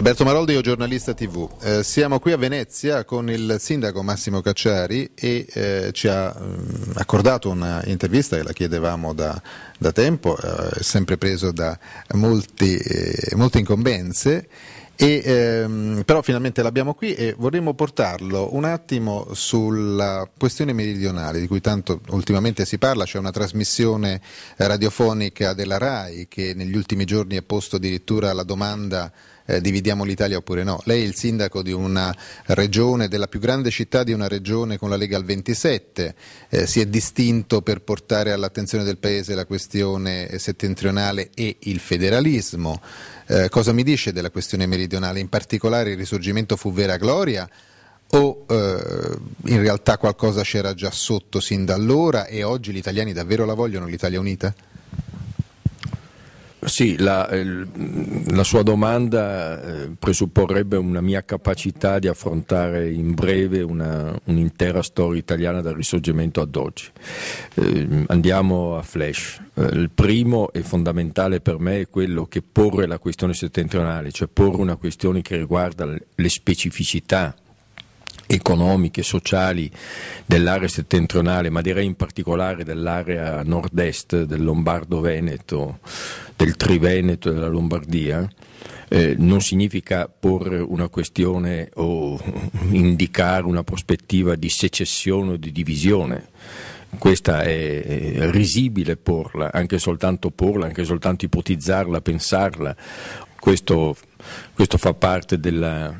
Alberto Maroldi, io giornalista TV. Eh, siamo qui a Venezia con il sindaco Massimo Cacciari e eh, ci ha mh, mm, accordato un'intervista che la chiedevamo da, da tempo, eh, sempre preso da molti, eh, molte incombenze. E, ehm, però finalmente l'abbiamo qui e vorremmo portarlo un attimo sulla questione meridionale di cui tanto ultimamente si parla, c'è una trasmissione radiofonica della RAI che negli ultimi giorni ha posto addirittura la domanda eh, dividiamo l'Italia oppure no. Lei è il sindaco di una regione, della più grande città di una regione con la Lega al 27, eh, si è distinto per portare all'attenzione del Paese la questione settentrionale e il federalismo. Eh, cosa mi dice della questione meridionale? In particolare il risorgimento fu vera gloria? o eh, in realtà qualcosa c'era già sotto sin da allora e oggi gli italiani davvero la vogliono l'Italia Unita? Sì, la, la, sua domanda eh, presupporrebbe una mia capacità di affrontare in breve una, un'intera storia italiana dal risorgimento ad oggi. Eh, andiamo a flash. Eh, il primo e fondamentale per me è quello che porre la questione settentrionale, cioè porre una questione che riguarda le specificità economiche, sociali dell'area settentrionale, ma direi in particolare dell'area nord-est del Lombardo-Veneto, del Triveneto e della Lombardia, eh, non significa porre una questione o indicare una prospettiva di secessione o di divisione. Questa è, è risibile porla, anche soltanto porla, anche soltanto ipotizzarla, pensarla. Questo, questo fa parte della,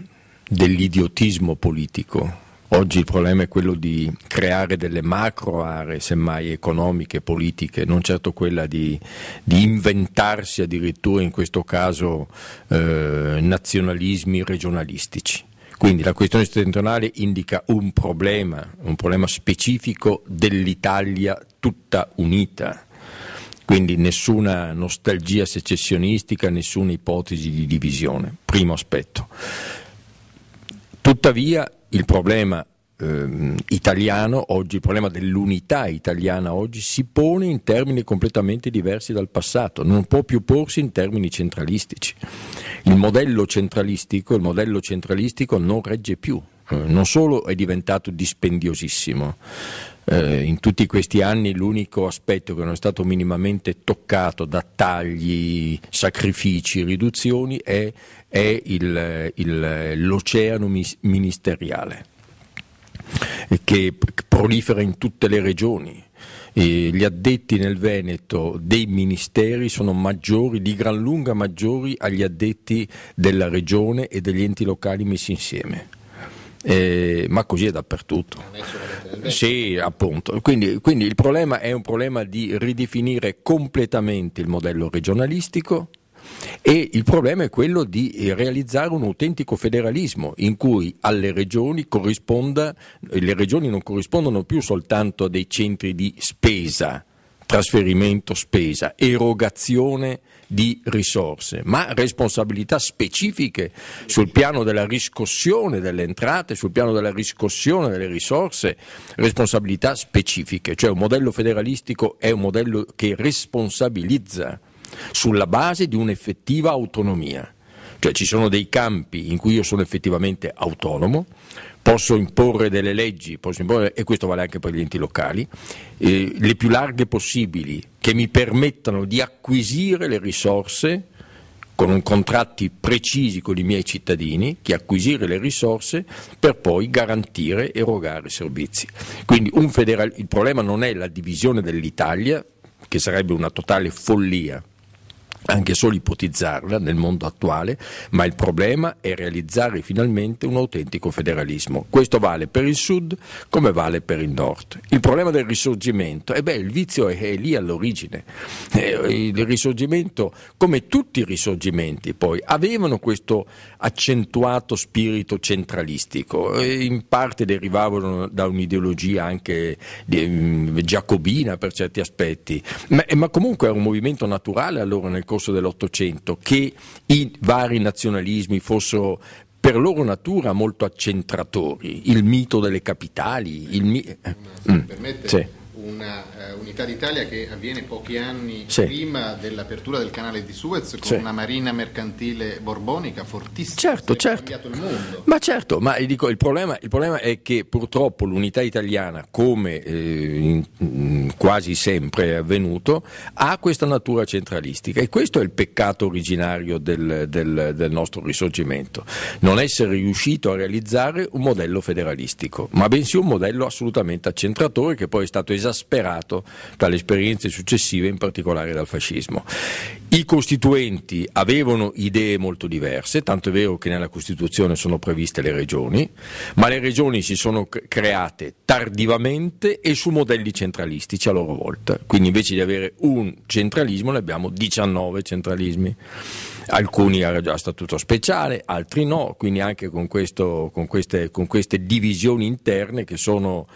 dell'idiotismo politico. Oggi il problema è quello di creare delle macro aree, semmai economiche, politiche, non certo quella di, di inventarsi addirittura in questo caso eh, nazionalismi regionalistici. Quindi la questione settentrionale indica un problema, un problema specifico dell'Italia tutta unita. Quindi nessuna nostalgia secessionistica, nessuna ipotesi di divisione. Primo aspetto. Tuttavia il problema eh, italiano oggi, il problema dell'unità italiana oggi si pone in termini completamente diversi dal passato, non può più porsi in termini centralistici. Il modello centralistico, il modello centralistico non regge più, eh, non solo è diventato dispendiosissimo, eh, in tutti questi anni l'unico aspetto che non è stato minimamente toccato da tagli, sacrifici, riduzioni è è il, il, l'oceano ministeriale che prolifera in tutte le regioni. E gli addetti nel Veneto dei ministeri sono maggiori, di gran lunga maggiori agli addetti della regione e degli enti locali messi insieme. Eh, ma così è dappertutto. sì, appunto. Quindi, quindi il problema è un problema di ridefinire completamente il modello regionalistico e il problema è quello di eh, realizzare un autentico federalismo in cui alle regioni corrisponda, le regioni non corrispondono più soltanto a dei centri di spesa, trasferimento spesa, erogazione di risorse, ma responsabilità specifiche sul piano della riscossione delle entrate, sul piano della riscossione delle risorse, responsabilità specifiche, cioè un modello federalistico è un modello che responsabilizza sulla base di un'effettiva autonomia. Cioè ci sono dei campi in cui io sono effettivamente autonomo, posso imporre delle leggi, imporre, e questo vale anche per gli enti locali, eh, le più larghe possibili, che mi permettano di acquisire le risorse con contratti precisi con i miei cittadini, che acquisire le risorse per poi garantire e erogare servizi. Quindi il problema non è la divisione dell'Italia, che sarebbe una totale follia, anche solo ipotizzarla nel mondo attuale, ma il problema è realizzare finalmente un autentico federalismo. Questo vale per il sud come vale per il nord. Il problema del risorgimento, eh beh, il vizio è, è lì all'origine. Eh, il risorgimento, come tutti i risorgimenti poi, avevano questo accentuato spirito centralistico, eh, in parte derivavano da un'ideologia anche mm, giacobina per certi aspetti, ma, eh, ma comunque era un movimento naturale allora nel corso corso dell'Ottocento, che i vari nazionalismi fossero per loro natura molto accentratori, il mito delle capitali. Il mi- eh, mm, Se una uh, unità d'Italia che avviene pochi anni sì. prima dell'apertura del canale di Suez con sì. una marina mercantile borbonica fortissima certo, che certo. ha cambiato il mondo. Ma certo, ma dico, il, problema, il, problema, è che purtroppo l'unità italiana, come eh, in, mm, quasi sempre è avvenuto, ha questa natura centralistica e questo è il peccato originario del, del, del nostro risorgimento, non essere riuscito a realizzare un modello federalistico, ma bensì un modello assolutamente accentratore che poi è stato esasperato esasperato dalle esperienze successive, in particolare dal fascismo. I costituenti avevano idee molto diverse, tanto è vero che nella Costituzione sono previste le regioni, ma le regioni si sono create tardivamente e su modelli centralistici a loro volta. Quindi invece di avere un centralismo ne abbiamo 19 centralismi alcuni a statuto speciale, altri no, quindi anche con, questo, con, queste, con queste, divisioni interne che sono,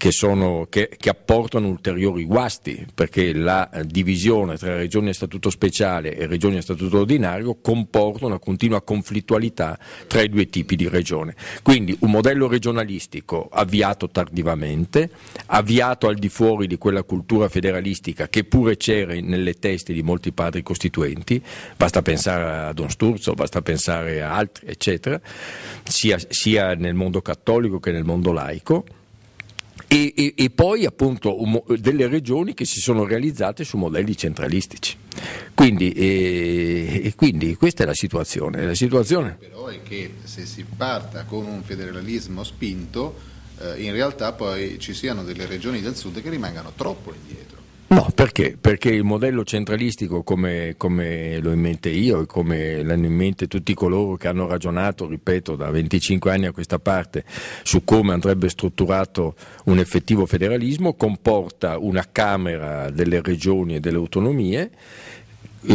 che, sono, che, che apportano ulteriori guasti, perché la divisione tra regioni a statuto speciale e regioni a statuto ordinario comporta una continua conflittualità tra i due tipi di regione. Quindi un modello regionalistico avviato tardivamente, avviato al di fuori di quella cultura federalistica che pure c'era nelle teste di molti padri costituenti, basta pensare a Don Sturzo, basta pensare a altri, eccetera, sia, sia nel mondo cattolico che nel mondo laico e, e, e poi appunto delle regioni che si sono realizzate su modelli centralistici. Quindi, eh, e, quindi questa è la situazione. la situazione. Però è che se si parta con un federalismo spinto, eh, in realtà poi ci siano delle regioni del sud che rimangano troppo indietro. No, perché? Perché il modello centralistico, come, come l'ho in mente io e come l'hanno in mente tutti coloro che hanno ragionato, ripeto, da 25 anni a questa parte, su come andrebbe strutturato un effettivo federalismo, comporta una Camera delle regioni e delle autonomie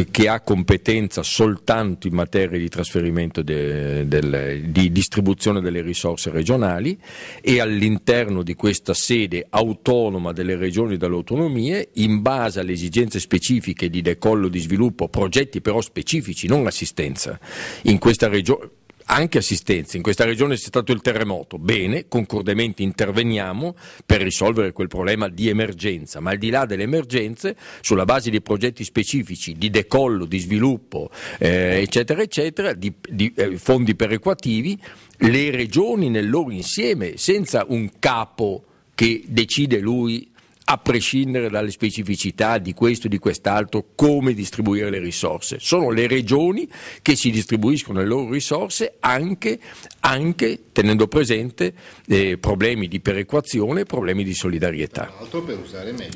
che ha competenza soltanto in materia di trasferimento de, del, di distribuzione delle risorse regionali e all'interno di questa sede autonoma delle regioni e delle autonomie, in base alle esigenze specifiche di decollo di sviluppo, progetti però specifici, non assistenza. In questa regione anche assistenza. In questa regione c'è stato il terremoto. Bene, concordemente interveniamo per risolvere quel problema di emergenza, ma al di là delle emergenze, sulla base di progetti specifici di decollo, di sviluppo, eh, eccetera, eccetera, di, di eh, fondi perequativi, le regioni nel loro insieme, senza un capo che decide lui a prescindere dalle specificità di questo e di quest'altro, come distribuire le risorse. Sono le regioni che si distribuiscono le loro risorse anche, anche tenendo presente eh, problemi di perequazione e problemi di solidarietà.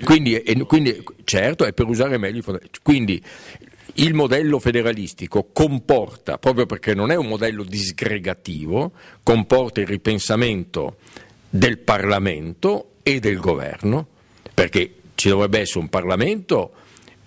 Quindi, è, quindi, certo, è per usare meglio i fondi. Quindi il modello federalistico comporta, proprio perché non è un modello disgregativo, comporta il ripensamento del Parlamento e del governo perché ci dovrebbe essere un Parlamento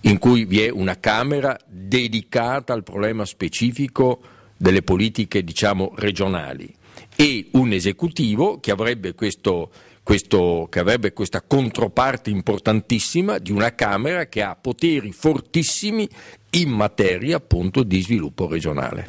in cui vi è una Camera dedicata al problema specifico delle politiche diciamo, regionali e un esecutivo che avrebbe, questo, questo, che avrebbe questa controparte importantissima di una Camera che ha poteri fortissimi in materia appunto di sviluppo regionale.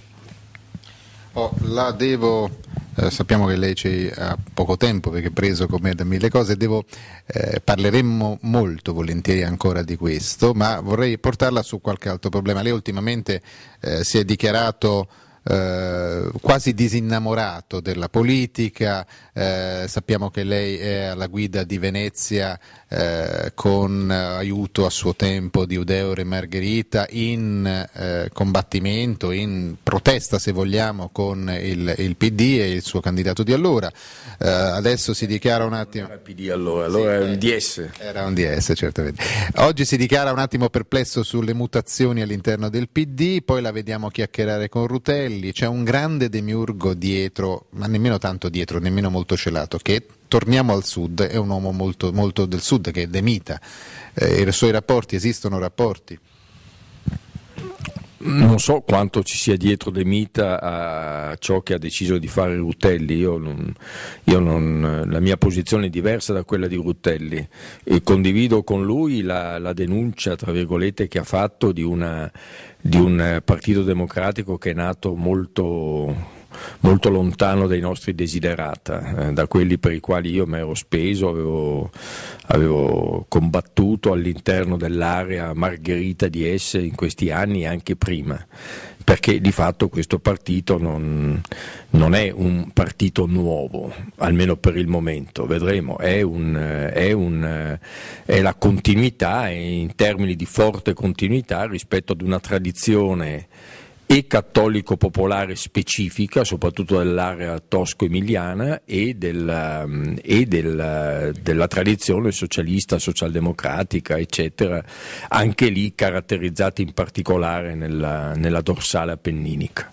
Oh, la devo eh, sappiamo che lei ha poco tempo perché è preso con me da mille cose, devo, eh, parleremmo molto volentieri ancora di questo, ma vorrei portarla su qualche altro problema. Lei ultimamente eh, si è dichiarato eh, quasi disinnamorato della politica, eh, sappiamo che lei è alla guida di Venezia eh, con aiuto a suo tempo di Udeore e Margherita in eh, combattimento, in protesta se vogliamo con il, il, PD e il suo candidato di allora. Eh, adesso si dichiara un attimo... Non era PD allora, allora sì, era un DS. Era un DS, certamente. Oggi si dichiara un attimo perplesso sulle mutazioni all'interno del PD, poi la vediamo chiacchierare con Rutelli quelli c'è un grande demiurgo dietro, ma nemmeno tanto dietro, nemmeno molto celato, che torniamo al sud, è un uomo molto, molto del sud, che è Demita, eh, i suoi rapporti, esistono rapporti non so quanto ci sia dietro De Mita a ciò che ha deciso di fare Rutelli, io non, io non, la mia posizione è diversa da quella di Rutelli e condivido con lui la, la denuncia che ha fatto di, una, di un partito democratico che è nato molto molto lontano dai nostri desiderata, eh, da quelli per i quali io mi ero speso, avevo, avevo, combattuto all'interno dell'area Margherita di esse in questi anni e anche prima, perché di fatto questo partito non, non è un partito nuovo, almeno per il momento, vedremo, è, un, è, un, è la continuità in termini di forte continuità rispetto ad una tradizione e cattolico popolare specifica, soprattutto dell'area tosco-emiliana e, della, ehm, e della, della tradizione socialista, socialdemocratica, eccetera, anche lì caratterizzata in particolare nella, nella dorsale appenninica.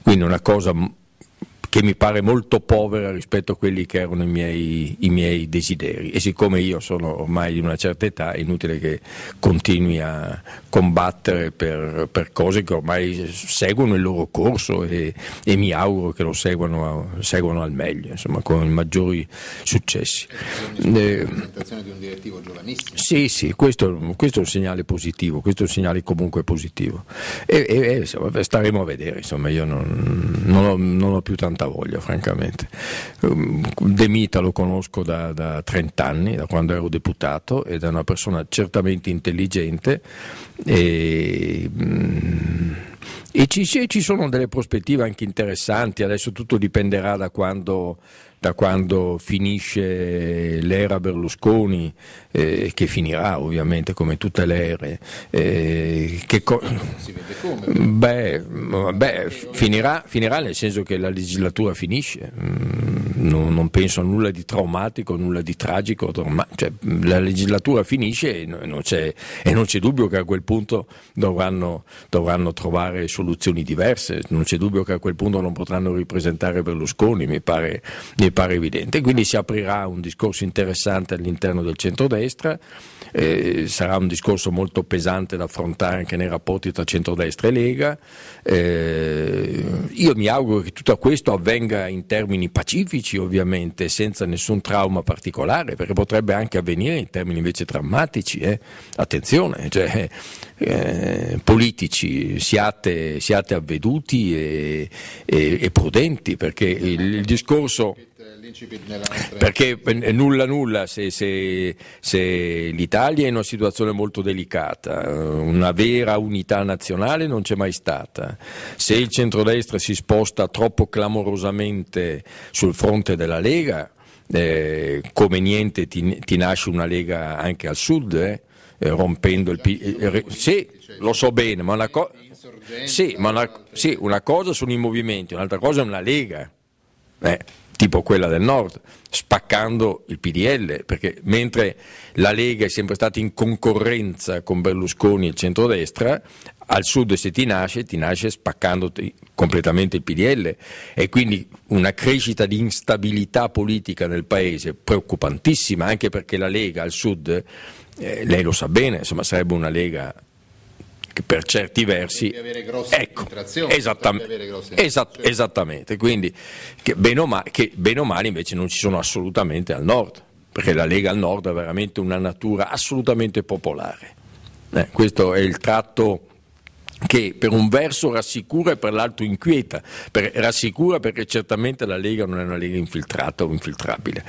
Quindi una cosa che mi pare molto povera rispetto a quelli che erano i miei, i miei desideri. E siccome io sono ormai di una certa età, è inutile che continui a combattere per, per cose che ormai seguono il loro corso e, e mi auguro che lo seguano, a, seguano, al meglio, insomma, con i maggiori successi. L'implementazione eh, di un direttivo giovanissimo. Sì, sì, questo, questo, è un segnale positivo, questo è un segnale comunque positivo. E, e, e staremo a vedere, insomma, io non, non, ho, non ho più tanta tanta voglia, francamente. Ehm, De Mita lo conosco da, da 30 anni, da quando ero deputato, ed è una persona certamente intelligente e, mm, e ci, ci sono delle prospettive anche interessanti, adesso tutto dipenderà da quando da quando finisce l'era Berlusconi, eh, che finirà ovviamente come tutte le ere. Eh, co- si vede come? Beh, beh finirà, finirà, nel senso che la legislatura finisce, mm, non, non penso a nulla di traumatico, nulla di tragico, ma, cioè, la legislatura finisce e non, e non, c'è, dubbio che a quel punto dovranno, dovranno trovare soluzioni diverse, non c'è dubbio che a quel punto non potranno ripresentare Berlusconi, mi pare, mi pare evidente. Quindi si aprirà un discorso interessante all'interno del centrodestra, eh, sarà un discorso molto pesante da affrontare anche nei rapporti tra centrodestra e Lega. Eh, io mi auguro che tutto questo avvenga in termini pacifici ovviamente, senza nessun trauma particolare, perché potrebbe anche avvenire in termini invece drammatici. Eh. Attenzione, cioè, eh, politici siate, siate avveduti e, e, e prudenti, perché il, il discorso nostra... Perché eh, eh, nulla nulla se, se, se l'Italia è in una situazione molto delicata, eh, una vera unità nazionale non c'è mai stata. Se il centrodestra si sposta troppo clamorosamente sul fronte della Lega, eh, come niente ti, ti, nasce una Lega anche al sud, eh, rompendo il... Eh, sì, lo so bene, ma una cosa... Sì, ma una, sì, una cosa sono i movimenti, un'altra cosa è una lega. Eh tipo quella del nord, spaccando il PDL, perché mentre la Lega è sempre stata in concorrenza con Berlusconi e il centrodestra, al sud se ti nasce, ti nasce spaccando completamente il PDL e quindi una crescita di instabilità politica nel paese preoccupantissima, anche perché la Lega al sud, eh, lei lo sa bene, insomma, sarebbe una Lega per certi versi... Ecco, esattamente, esatt, esattamente, quindi che bene, o male, che bene o male invece non ci sono assolutamente al nord, perché la Lega al nord ha veramente una natura assolutamente popolare. Eh, questo è il tratto che per un verso rassicura e per l'altro inquieta, per, rassicura perché certamente la Lega non è una Lega infiltrata o infiltrabile,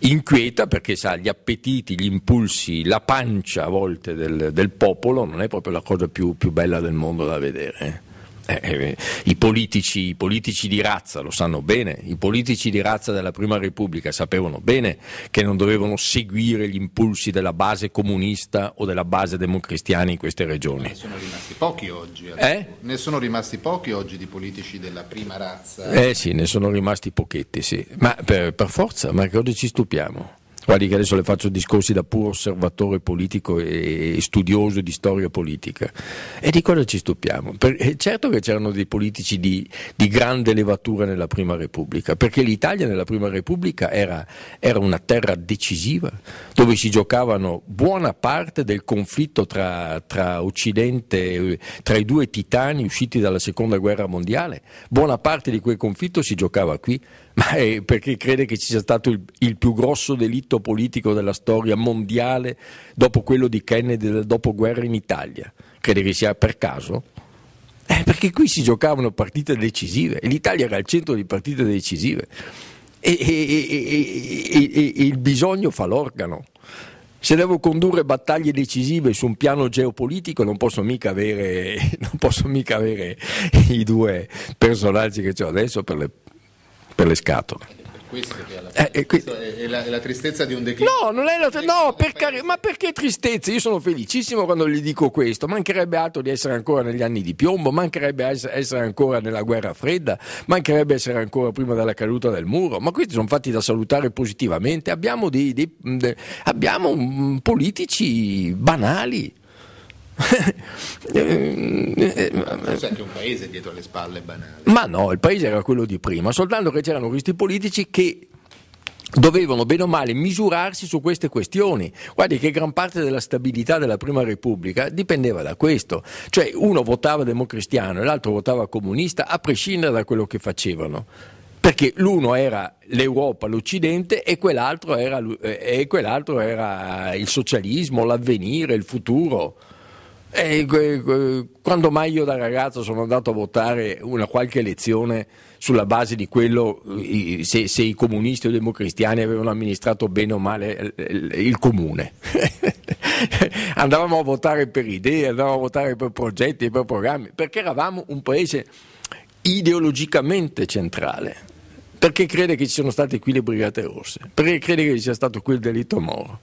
inquieta perché sa gli appetiti, gli impulsi, la pancia a volte del, del popolo non è proprio la cosa più, più bella del mondo da vedere. Eh. Eh, eh, i, politici, i, politici, di razza lo sanno bene, i politici di razza della Prima Repubblica sapevano bene che non dovevano seguire gli impulsi della base comunista o della base democristiana in queste regioni. Ne sono rimasti pochi oggi, eh? eh? ne sono rimasti pochi oggi di politici della prima razza. Eh sì, ne sono rimasti pochetti, sì, ma per, per forza, ma che oggi ci stupiamo. Guardi che adesso le faccio discorsi da puro osservatore politico e studioso di storia politica. E di cosa ci stupiamo? Per, eh, certo che c'erano dei politici di, di, grande levatura nella Prima Repubblica, perché l'Italia nella Prima Repubblica era, era una terra decisiva, dove si giocavano buona parte del conflitto tra, tra Occidente, eh, tra i due titani usciti dalla Seconda Guerra Mondiale. Buona parte di quel conflitto si giocava qui ma è perché crede che ci sia stato il, il, più grosso delitto politico della storia mondiale dopo quello di Kennedy del dopoguerra in Italia. Crede che sia per caso? Eh, perché qui si giocavano partite decisive e l'Italia era al centro di partite decisive e, e, e il bisogno fa l'organo. Se devo condurre battaglie decisive su un piano geopolitico non posso mica avere, posso mica avere i due personaggi che ho adesso per le, per le scatole. È eh, qui... è, la, è la, tristezza di un declino. No, non è la, no per car- ma perché tristezza? Io sono felicissimo quando gli dico questo. Mancherebbe altro di essere ancora negli anni di piombo, mancherebbe essere ancora nella guerra fredda, mancherebbe essere ancora prima della caduta del muro. Ma questi sono fatti da salutare positivamente. Abbiamo, dei, dei, de, abbiamo politici banali c'è ehm, anche un paese dietro le spalle banale. Ma no, il paese era quello di prima, soltanto che c'erano questi politici che dovevano bene o male misurarsi su queste questioni. Guardi che gran parte della stabilità della Prima Repubblica dipendeva da questo, cioè uno votava democristiano e l'altro votava comunista a prescindere da quello che facevano. Perché l'uno era l'Europa, l'Occidente e quell'altro era, e quell'altro era il socialismo, l'avvenire, il futuro. Eh, e, quando mai io da ragazzo sono andato a votare una qualche elezione sulla base di quello se, se i comunisti o i democristiani avevano amministrato bene o male il, il comune. andavamo a votare per idee, andavamo a votare per progetti, per programmi, perché eravamo un paese ideologicamente centrale. Perché crede che ci siano state qui le Brigate Rosse? Perché crede che ci sia stato qui il delitto Moro?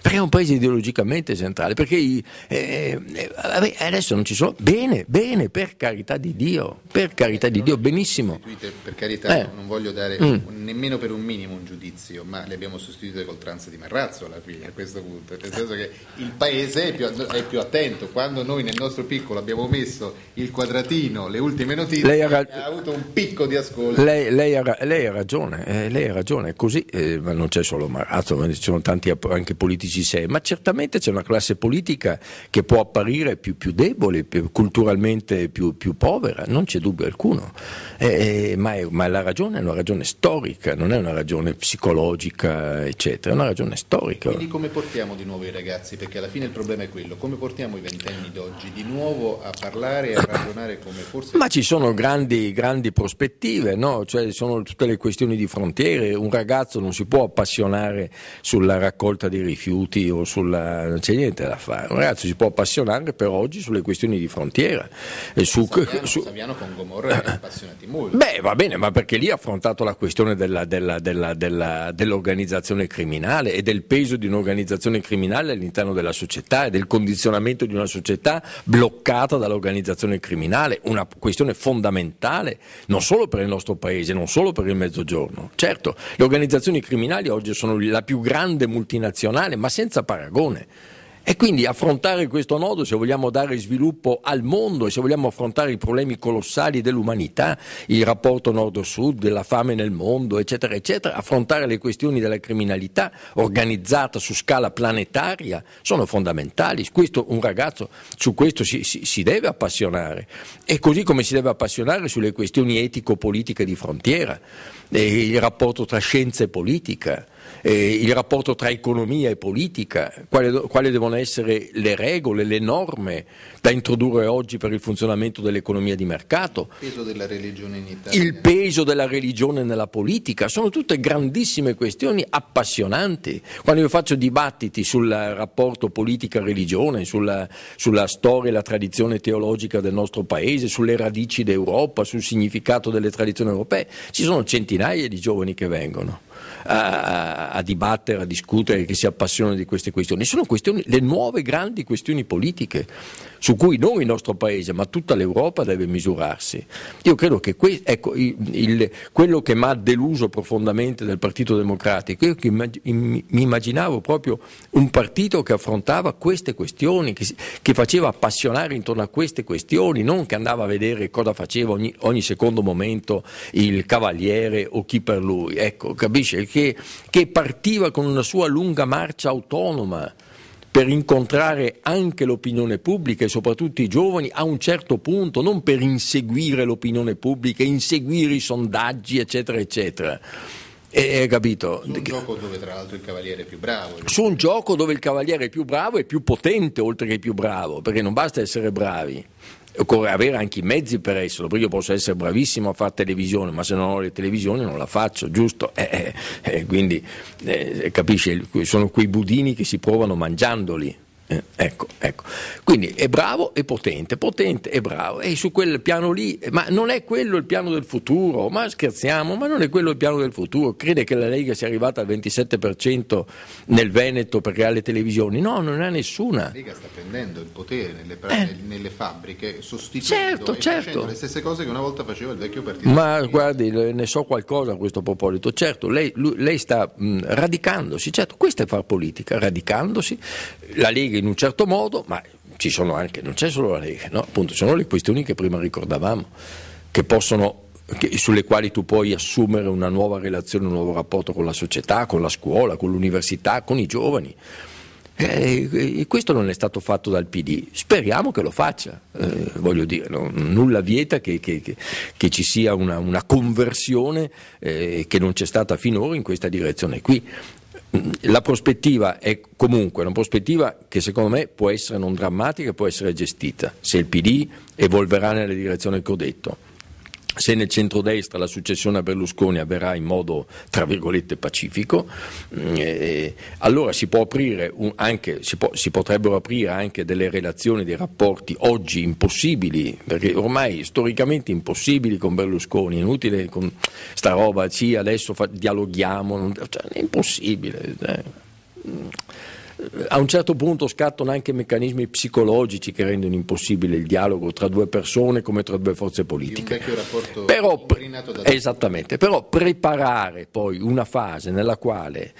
perché è un paese ideologicamente centrale, perché i, eh, eh, adesso non ci sono, bene, bene, per carità di Dio, per carità di Dio, benissimo. Per carità, eh. non voglio dare mm. nemmeno per un minimo un giudizio, ma le abbiamo sostituite col trans di Marrazzo alla fine, a questo punto, nel senso che il paese è più, è più attento, quando noi nel nostro piccolo abbiamo messo il quadratino, le ultime notizie, lei ha, ha avuto un picco di ascolto. Lei, lei, ha, lei ha, ragione, eh, lei ha ragione, così, eh, ma non c'è solo Marrazzo, ma ci sono tanti anche politici politici c'è, ma certamente c'è una classe politica che può apparire più, più debole, più, culturalmente più, più, povera, non c'è dubbio alcuno, eh, eh, ma, è, ma, la ragione è una ragione storica, non è una ragione psicologica, eccetera, è una ragione storica. Quindi come portiamo di nuovo i ragazzi, perché alla fine il problema è quello, come portiamo i ventenni d'oggi di nuovo a parlare e a ragionare come forse... Ma ci sono grandi, grandi prospettive, no? cioè sono tutte le questioni di frontiere, un ragazzo non si può appassionare sulla raccolta dei rifiuti, aiuti o sulla... non c'è niente da fare. Un ragazzo si può appassionare per oggi sulle questioni di frontiera. E su, Saviano, su... Saviano con Gomorra è appassionati molto. Beh, va bene, ma perché lì ha affrontato la questione della, della, della, dell'organizzazione criminale e del peso di un'organizzazione criminale all'interno della società e del condizionamento di una società bloccata dall'organizzazione criminale, una questione fondamentale non solo per il nostro paese, non solo per il Mezzogiorno. Certo, le organizzazioni criminali oggi sono la più grande multinazionale, ma ma senza paragone. E quindi affrontare questo nodo, se vogliamo dare sviluppo al mondo e se vogliamo affrontare i problemi colossali dell'umanità, il rapporto nord-sud, la fame nel mondo, eccetera, eccetera, affrontare le questioni della criminalità organizzata su scala planetaria, sono fondamentali. Questo, un ragazzo su questo si, si, si deve appassionare. E così come si deve appassionare sulle questioni etico-politiche di frontiera, il rapporto tra scienza e politica eh, il rapporto tra economia e politica, quali, quali devono essere le regole, le norme da introdurre oggi per il funzionamento dell'economia di mercato, il peso della religione in Italia, il peso della religione nella politica, sono tutte grandissime questioni appassionanti. Quando io faccio dibattiti sul rapporto politica-religione, sulla, sulla storia e la tradizione teologica del nostro paese, sulle radici d'Europa, sul significato delle tradizioni europee, ci sono centinaia di giovani che vengono a, a dibattere, a discutere, che si appassionano di queste questioni. Sono questioni, le nuove grandi questioni politiche su cui non il nostro Paese ma tutta l'Europa deve misurarsi. Io credo che que ecco, il, il, quello che mi ha deluso profondamente del Partito Democratico, io immag mi immaginavo proprio un partito che affrontava queste questioni, che, che, faceva appassionare intorno a queste questioni, non che andava a vedere cosa faceva ogni, ogni secondo momento il cavaliere o chi per lui. Ecco, capisce? Che, che partiva con una sua lunga marcia autonoma per incontrare anche l'opinione pubblica e soprattutto i giovani a un certo punto, non per inseguire l'opinione pubblica, inseguire i sondaggi, eccetera, eccetera. E, eh, eh, capito? Su un gioco dove tra l'altro il cavaliere è più bravo. Su un gioco dove il cavaliere è più bravo e più potente oltre che più bravo, perché non basta essere bravi occorre avere anche i mezzi per esserlo, perché io posso essere bravissimo a fare televisione, ma se non ho le televisioni non la faccio, giusto? Eh, eh, eh quindi eh, capisci, sono quei budini che si provano mangiandoli. Eh, ecco, ecco. Quindi è bravo e potente, potente e bravo. E su quel piano lì, ma non è quello il piano del futuro, ma scherziamo, ma non è quello il piano del futuro. Crede che la Lega sia arrivata al 27% nel Veneto perché ha le televisioni? No, non ha nessuna. La Lega sta prendendo il potere nelle, eh. nelle fabbriche, sostituendo certo, certo. le stesse cose che una volta faceva il vecchio partito. Ma guardi, ne so qualcosa a questo proposito. Certo, lei, lui, lei sta mh, radicandosi, certo, questo è far politica, radicandosi. La Lega in un certo modo, ma ci sono anche, non c'è solo la Lega, no? appunto, sono le questioni che prima ricordavamo, che possono, che, sulle quali tu puoi assumere una nuova relazione, un nuovo rapporto con la società, con la scuola, con l'università, con i giovani. E, eh, e questo non è stato fatto dal PD, speriamo che lo faccia, eh, voglio dire, no? nulla vieta che, che, che, ci sia una, una conversione eh, che non c'è stata finora in questa direzione qui. Mm, la prospettiva è comunque una prospettiva che secondo me può essere non drammatica, può essere gestita, se il PD evolverà nella direzione che ho detto se nel centrodestra la successione a Berlusconi avverrà in modo tra virgolette pacifico, eh, allora si, un, anche, si, po si, potrebbero aprire anche delle relazioni, dei rapporti oggi impossibili, perché ormai storicamente impossibili con Berlusconi, inutile con sta roba, sì adesso dialoghiamo, non, cioè, è impossibile. Eh a un certo punto scattano anche meccanismi psicologici che rendono impossibile il dialogo tra due persone come tra due forze politiche. Però, esattamente, però preparare poi una fase nella quale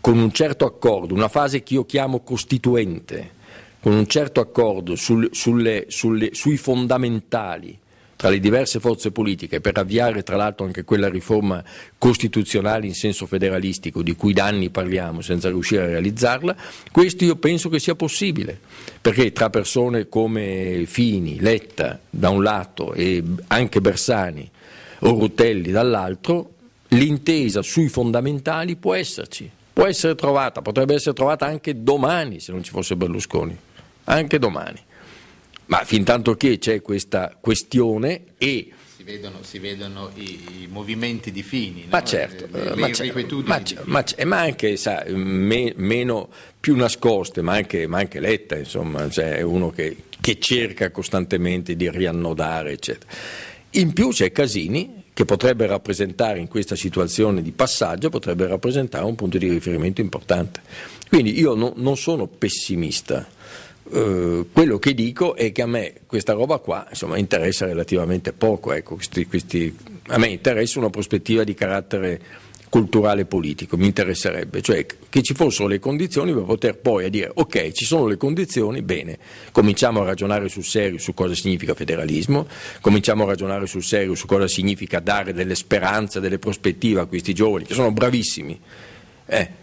con un certo accordo, una fase che io chiamo costituente, con un certo accordo sul, sulle, sulle, sui fondamentali tra le diverse forze politiche per avviare tra l'altro anche quella riforma costituzionale in senso federalistico di cui da anni parliamo senza riuscire a realizzarla, questo io penso che sia possibile, perché tra persone come Fini, Letta da un lato e anche Bersani o Rutelli dall'altro, l'intesa sui fondamentali può esserci, può essere trovata, potrebbe essere trovata anche domani se non ci fosse Berlusconi, anche domani ma fin tanto che c'è questa questione e... Si vedono, si vedono i, i, movimenti di Fini, no? ma certo, le, le eh, ma, ma, ma, ma, anche sa, me, meno, più nascoste, ma anche, ma anche Letta, insomma, cioè uno che, che cerca costantemente di riannodare, eccetera. In più c'è Casini che potrebbe rappresentare in questa situazione di passaggio, potrebbe rappresentare un punto di riferimento importante. Quindi io no, non sono pessimista eh, quello che dico è che a me questa roba qua insomma, interessa relativamente poco, ecco, questi, questi, a me interessa una prospettiva di carattere culturale e politico, mi interesserebbe, cioè che ci fossero le condizioni per poter poi dire ok, ci sono le condizioni, bene, cominciamo a ragionare sul serio su cosa significa federalismo, cominciamo a ragionare sul serio su cosa significa dare delle speranze, delle prospettive a questi giovani che sono bravissimi. Eh,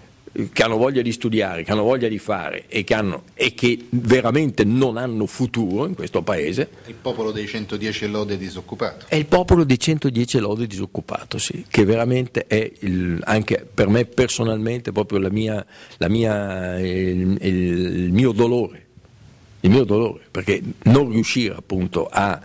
che hanno voglia di studiare, che hanno voglia di fare e che, hanno, e che veramente non hanno futuro in questo paese. il popolo dei 110 lode disoccupato. È il popolo dei 110 lode disoccupato, sì, che veramente è il, anche per me personalmente proprio la mia, la mia, il, il, mio dolore, il mio dolore, perché non riuscire appunto a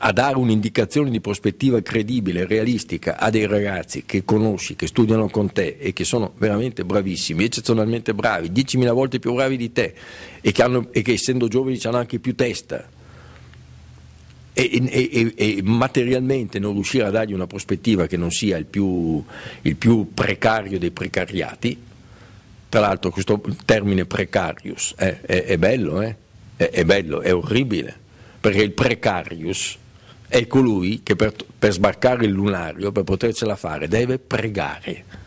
a dare un'indicazione di prospettiva credibile, realistica a dei ragazzi che conosci, che studiano con te e che sono veramente bravissimi, eccezionalmente bravi, 10.000 volte più bravi di te e che, hanno, e che essendo giovani hanno anche più testa. E, e, e, materialmente non riuscire a dargli una prospettiva che non sia il più, il più precario dei precariati, tra l'altro questo termine precarius eh, è, è, bello, eh? è, è bello, è orribile, perché il precarius è colui che per, per sbarcare il lunario, per potercela fare, deve pregare.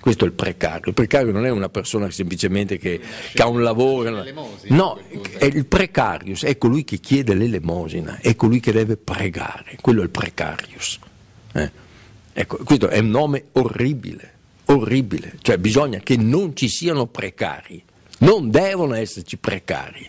Questo è il precario. Il precario non è una persona semplicemente che, che ha un lavoro. No, è il precarius è colui che chiede l'elemosina, è colui che deve pregare. Quello è il precarius. Eh? Ecco, questo è un nome orribile, orribile. Cioè bisogna che non ci siano precari. Non devono esserci precari.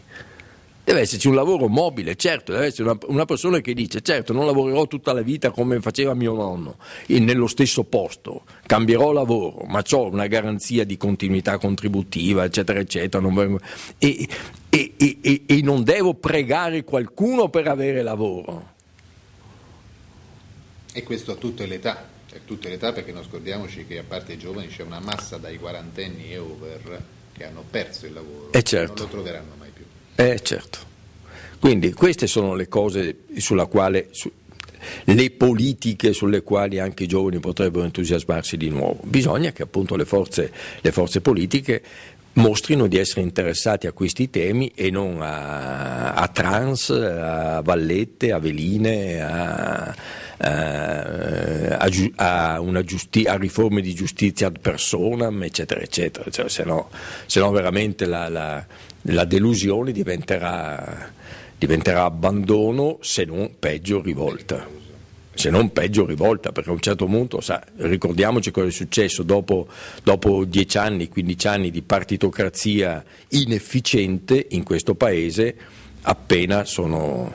Deve esserci un lavoro mobile, certo, deve essere una, una persona che dice certo non lavorerò tutta la vita come faceva mio nonno, e nello stesso posto, cambierò lavoro, ma ho una garanzia di continuità contributiva, eccetera, eccetera. Vengo... E, e, e, e non devo pregare qualcuno per avere lavoro. E questo a tutte le età, a tutte le età perché non scordiamoci che a parte i giovani c'è una massa dai quarantenni e over che hanno perso il lavoro e eh, certo. non lo troveranno eh certo. Quindi queste sono le cose sulla quale, su, le politiche sulle quali anche i giovani potrebbero entusiasmarsi di nuovo. Bisogna che appunto le forze, le forze politiche mostrino di essere interessati a questi temi e non a, a trans, a vallette, a veline, a, a, giusti, a, riforme di giustizia ad personam, eccetera, eccetera. Cioè, se, no, se no veramente la, la la delusione diventerà, diventerà abbandono se non peggio rivolta se non peggio rivolta, perché a un certo punto, sa, ricordiamoci cosa è successo dopo, dopo 10 anni, 15 anni di partitocrazia inefficiente in questo paese, appena sono,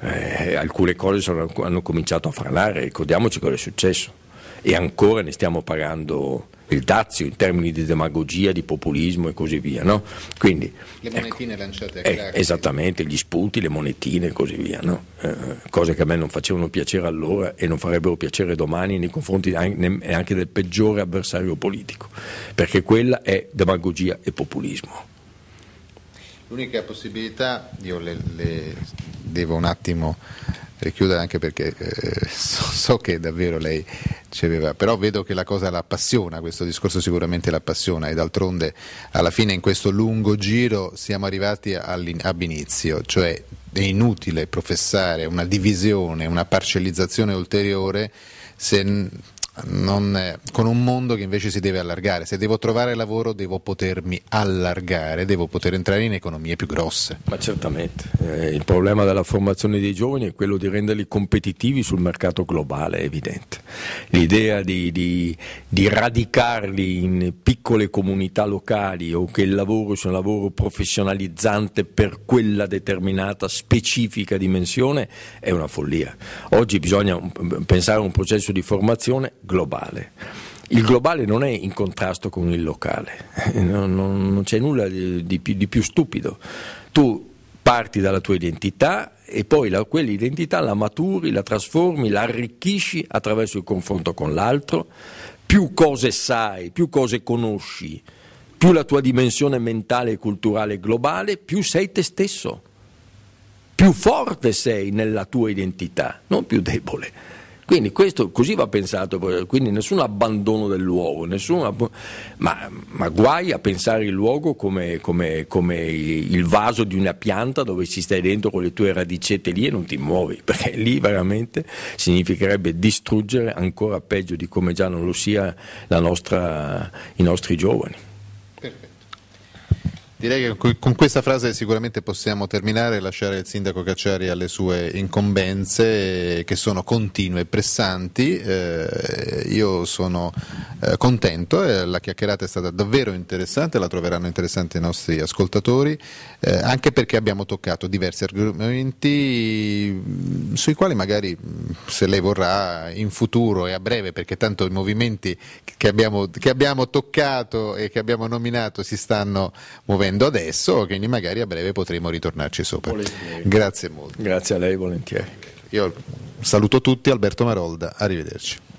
eh, alcune cose sono, hanno cominciato a franare, ricordiamoci cosa è successo e ancora ne stiamo pagando il dazio in termini di demagogia, di populismo e così via. No? Quindi, le ecco. monetine ecco, lanciate a eh, Esattamente, gli spunti, le monetine e così via, no? Eh, eh, cose che a me non facevano piacere allora e non farebbero piacere domani nei confronti anche del peggiore avversario politico, perché quella è demagogia e populismo. L'unica possibilità, io le, le, devo un attimo chiudere anche perché eh, so, so, che davvero lei ci aveva, però vedo che la cosa la appassiona, questo discorso sicuramente la appassiona e d'altronde alla fine in questo lungo giro siamo arrivati all'inizio, cioè è inutile professare una divisione, una parcellizzazione ulteriore se non, con un mondo che invece si deve allargare. Se devo trovare lavoro devo potermi allargare, devo poter entrare in economie più grosse. Ma certamente, eh, il problema della formazione dei giovani è quello di renderli competitivi sul mercato globale, è evidente. L'idea di, di, di radicarli in piccole comunità locali o che il lavoro sia un lavoro professionalizzante per quella determinata specifica dimensione è una follia. Oggi bisogna pensare a un processo di formazione globale. Il globale non è in contrasto con il locale, non, non, non c'è nulla di, di, più, di più stupido. Tu parti dalla tua identità e poi la, quell'identità la maturi, la trasformi, la arricchisci attraverso il confronto con l'altro. Più cose sai, più cose conosci, più la tua dimensione mentale e culturale è globale, più sei te stesso. Più forte sei nella tua identità, non più debole. Quindi questo così va pensato, quindi nessun abbandono del luogo, nessun ma, ma, guai a pensare il luogo come, come, come, il vaso di una pianta dove ci stai dentro con le tue radicette lì e non ti muovi, perché lì veramente significherebbe distruggere ancora peggio di come già non lo sia nostra, i nostri giovani. Direi che con questa frase sicuramente possiamo terminare e lasciare il sindaco Cacciari alle sue incombenze che sono continue e pressanti. Eh, io sono eh, contento, eh, la chiacchierata è stata davvero interessante, la troveranno interessante i nostri ascoltatori, eh, anche perché abbiamo toccato diversi argomenti mm, sui quali magari mm, se lei vorrà in futuro e a breve, perché tanto i movimenti che abbiamo, che abbiamo toccato e che abbiamo nominato si stanno muovendo facendo adesso, quindi magari a breve potremo ritornarci sopra. Volentieri. Grazie molto. Grazie a lei volentieri. Io saluto tutti, Alberto Marolda, arrivederci.